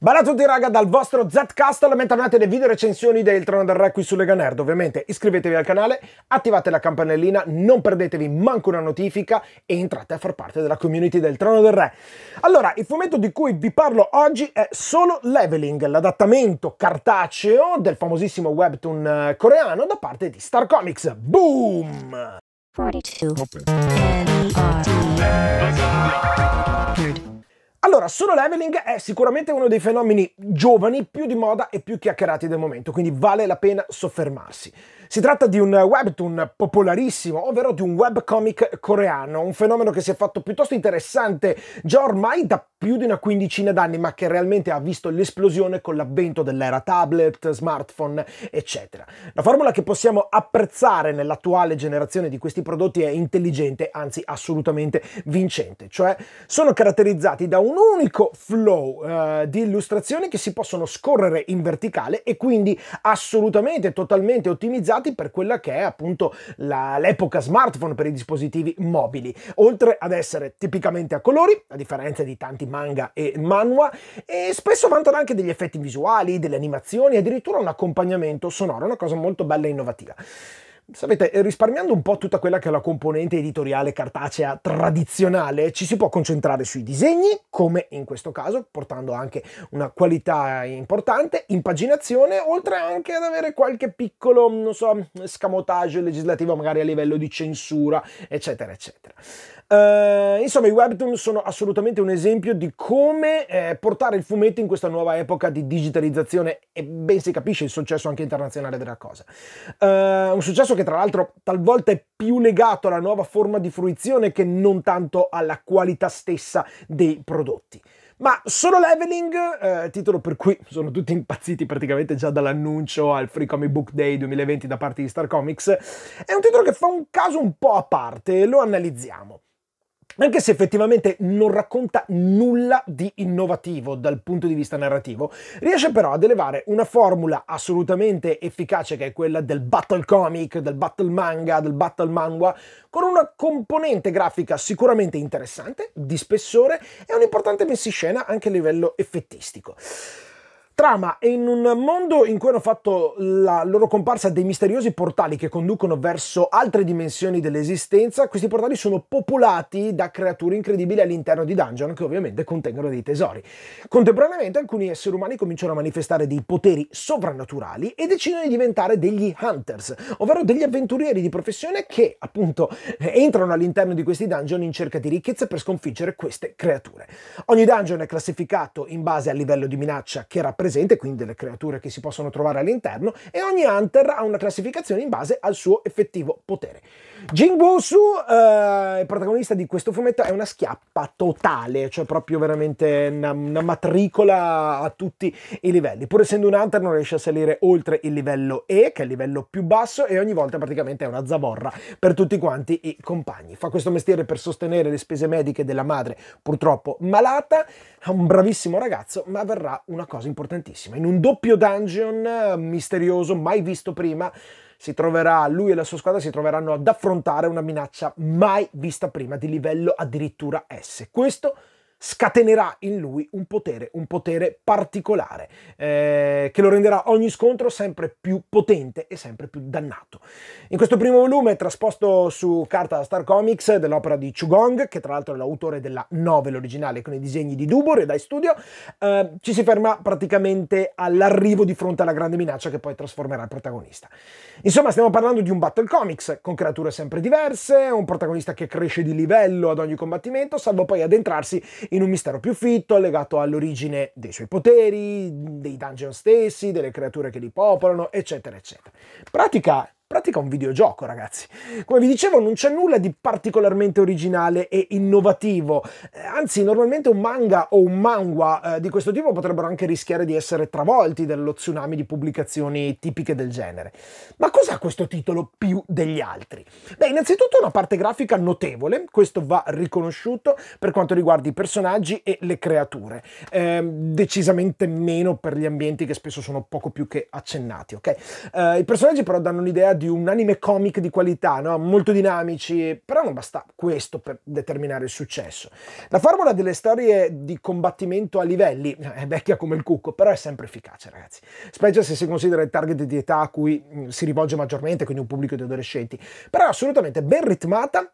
Bella a tutti raga dal vostro Zcast, bentornati alle video recensioni del Trono del Re qui su Lega Nerd. Ovviamente iscrivetevi al canale, attivate la campanellina, non perdetevi manco una notifica e entrate a far parte della community del Trono del Re. Allora, il fumetto di cui vi parlo oggi è Solo Leveling, l'adattamento cartaceo del famosissimo webtoon eh, coreano da parte di Star Comics. Boom! 42. Allora, solo leveling è sicuramente uno dei fenomeni giovani più di moda e più chiacchierati del momento, quindi vale la pena soffermarsi. Si tratta di un webtoon popolarissimo, ovvero di un webcomic coreano, un fenomeno che si è fatto piuttosto interessante già ormai da più di una quindicina d'anni, ma che realmente ha visto l'esplosione con l'avvento dell'era tablet, smartphone, eccetera. La formula che possiamo apprezzare nell'attuale generazione di questi prodotti è intelligente, anzi assolutamente vincente, cioè sono caratterizzati da un unico flow eh, di illustrazioni che si possono scorrere in verticale e quindi assolutamente, totalmente ottimizzati utilizzati per quella che è appunto l'epoca smartphone per i dispositivi mobili, oltre ad essere tipicamente a colori, a differenza di tanti manga e manhwa, e spesso vantano anche degli effetti visuali, delle animazioni, addirittura un accompagnamento sonoro, una cosa molto bella e innovativa. Sapete, eh, risparmiando un po' tutta quella che è la componente editoriale cartacea tradizionale, ci si può concentrare sui disegni, come in questo caso, portando anche una qualità importante, impaginazione, oltre anche ad avere qualche piccolo, non so, scamotage legislativo magari a livello di censura, eccetera, eccetera. Uh, insomma, i webtoon sono assolutamente un esempio di come eh, portare il fumetto in questa nuova epoca di digitalizzazione e ben si capisce il successo anche internazionale della cosa. Uh, un successo che tra l'altro talvolta è più legato alla nuova forma di fruizione che non tanto alla qualità stessa dei prodotti. Ma solo leveling, eh, titolo per cui sono tutti impazziti praticamente già dall'annuncio al Free Comic Book Day 2020 da parte di Star Comics, è un titolo che fa un caso un po' a parte, lo analizziamo anche se effettivamente non racconta nulla di innovativo dal punto di vista narrativo, riesce però ad elevare una formula assolutamente efficace che è quella del battle comic, del battle manga, del battle manga, con una componente grafica sicuramente interessante, di spessore e un'importante messa in scena anche a livello effettistico trama e in un mondo in cui hanno fatto la loro comparsa dei misteriosi portali che conducono verso altre dimensioni dell'esistenza, questi portali sono popolati da creature incredibili all'interno di dungeon che ovviamente contengono dei tesori. Contemporaneamente alcuni esseri umani cominciano a manifestare dei poteri sovrannaturali e decidono di diventare degli hunters, ovvero degli avventurieri di professione che appunto eh, entrano all'interno di questi dungeon in cerca di ricchezze per sconfiggere queste creature. Ogni dungeon è classificato in base al livello di minaccia che rappresenta presente, quindi delle creature che si possono trovare all'interno, e ogni hunter ha una classificazione in base al suo effettivo potere. Jingbo Su, eh, il protagonista di questo fumetto, è una schiappa totale, cioè proprio veramente una, una matricola a tutti i livelli. Pur essendo un hunter non riesce a salire oltre il livello E, che è il livello più basso, e ogni volta praticamente è una zavorra per tutti quanti i compagni. Fa questo mestiere per sostenere le spese mediche della madre, purtroppo malata, è un bravissimo ragazzo, ma verrà una cosa importante interessantissima. In un doppio dungeon eh, misterioso, mai visto prima, si troverà, lui e la sua squadra si troveranno ad affrontare una minaccia mai vista prima, di livello addirittura S. Questo scatenerà in lui un potere, un potere particolare, eh, che lo renderà ogni scontro sempre più potente e sempre più dannato. In questo primo volume, trasposto su carta da Star Comics dell'opera di Chugong, che tra l'altro è l'autore della novel originale con i disegni di Dubor e Dai Studio, eh, ci si ferma praticamente all'arrivo di fronte alla grande minaccia che poi trasformerà il protagonista. Insomma, stiamo parlando di un battle comics con creature sempre diverse, un protagonista che cresce di livello ad ogni combattimento, salvo poi addentrarsi in un mistero più fitto, legato all'origine dei suoi poteri, dei dungeon stessi, delle creature che li popolano, eccetera, eccetera. Pratica pratica un videogioco, ragazzi. Come vi dicevo, non c'è nulla di particolarmente originale e innovativo. Eh, anzi, normalmente un manga o un manga eh, di questo tipo potrebbero anche rischiare di essere travolti dallo tsunami di pubblicazioni tipiche del genere. Ma cos'ha questo titolo più degli altri? Beh, innanzitutto una parte grafica notevole, questo va riconosciuto per quanto riguarda i personaggi e le creature. Eh, decisamente meno per gli ambienti che spesso sono poco più che accennati, ok? Eh, I personaggi però danno un'idea di un anime comic di qualità, no? molto dinamici, però non basta questo per determinare il successo. La formula delle storie di combattimento a livelli eh, è vecchia come il cucco, però è sempre efficace ragazzi, specie se si considera il target di età a cui mm, si rivolge maggiormente, quindi un pubblico di adolescenti, però è assolutamente ben ritmata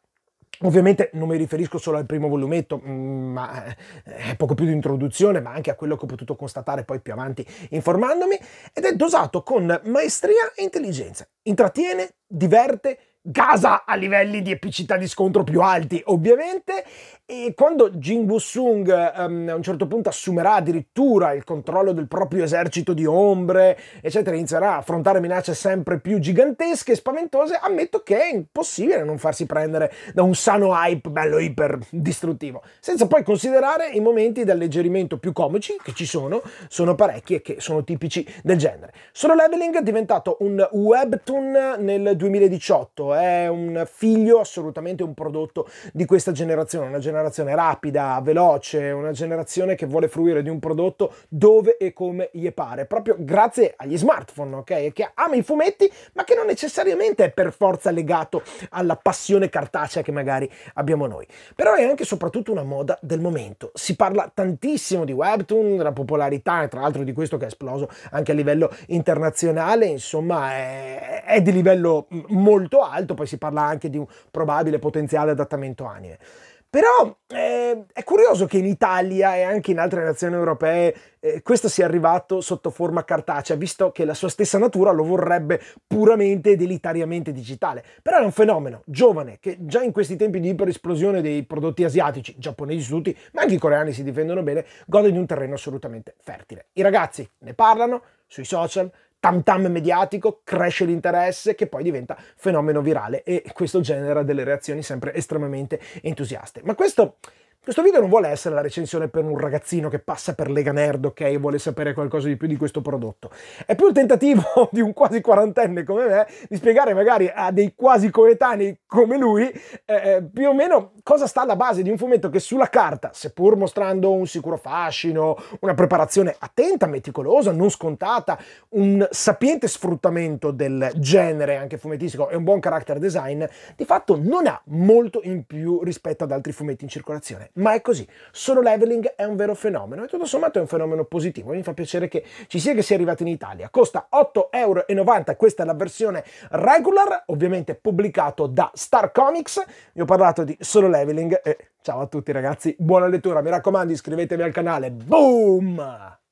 Ovviamente non mi riferisco solo al primo volumetto, mm, ma eh, è poco più di introduzione, ma anche a quello che ho potuto constatare poi più avanti informandomi, ed è dosato con maestria e intelligenza. Intrattiene, diverte, Gaza a livelli di epicità di scontro più alti, ovviamente, e quando Jin Wusung um, ehm, a un certo punto assumerà addirittura il controllo del proprio esercito di ombre, eccetera, inizierà a affrontare minacce sempre più gigantesche e spaventose, ammetto che è impossibile non farsi prendere da un sano hype bello iper distruttivo, senza poi considerare i momenti di alleggerimento più comici che ci sono, sono parecchi e che sono tipici del genere. Solo Leveling è diventato un webtoon nel 2018, è un figlio assolutamente un prodotto di questa generazione, una generazione rapida, veloce, una generazione che vuole fruire di un prodotto dove e come gli pare, proprio grazie agli smartphone, ok? Che ama i fumetti, ma che non necessariamente è per forza legato alla passione cartacea che magari abbiamo noi. Però è anche e soprattutto una moda del momento. Si parla tantissimo di webtoon, della popolarità, tra l'altro di questo che è esploso anche a livello internazionale, insomma è è di livello mm, molto alto, poi si parla anche di un probabile potenziale adattamento anime. Però eh, è curioso che in Italia e anche in altre nazioni europee eh, questo sia arrivato sotto forma cartacea, visto che la sua stessa natura lo vorrebbe puramente ed elitariamente digitale. Però è un fenomeno giovane che già in questi tempi di iperesplosione dei prodotti asiatici, giapponesi tutti, ma anche i coreani si difendono bene, gode di un terreno assolutamente fertile. I ragazzi ne parlano sui social, tam tam mediatico, cresce l'interesse che poi diventa fenomeno virale e questo genera delle reazioni sempre estremamente entusiaste. Ma questo questo video non vuole essere la recensione per un ragazzino che passa per Lega Nerd, ok, e vuole sapere qualcosa di più di questo prodotto. È più il tentativo di un quasi quarantenne come me di spiegare magari a dei quasi coetanei come lui eh, eh, più o meno cosa sta alla base di un fumetto che sulla carta, seppur mostrando un sicuro fascino, una preparazione attenta, meticolosa, non scontata, un sapiente sfruttamento del genere anche fumettistico e un buon character design, di fatto non ha molto in più rispetto ad altri fumetti in circolazione ma è così. Solo leveling è un vero fenomeno e tutto sommato è un fenomeno positivo. Mi fa piacere che ci sia che sia arrivato in Italia. Costa 8,90 euro, questa è la versione regular, ovviamente pubblicato da Star Comics. Vi ho parlato di solo leveling e ciao a tutti ragazzi, buona lettura, mi raccomando iscrivetevi al canale. Boom!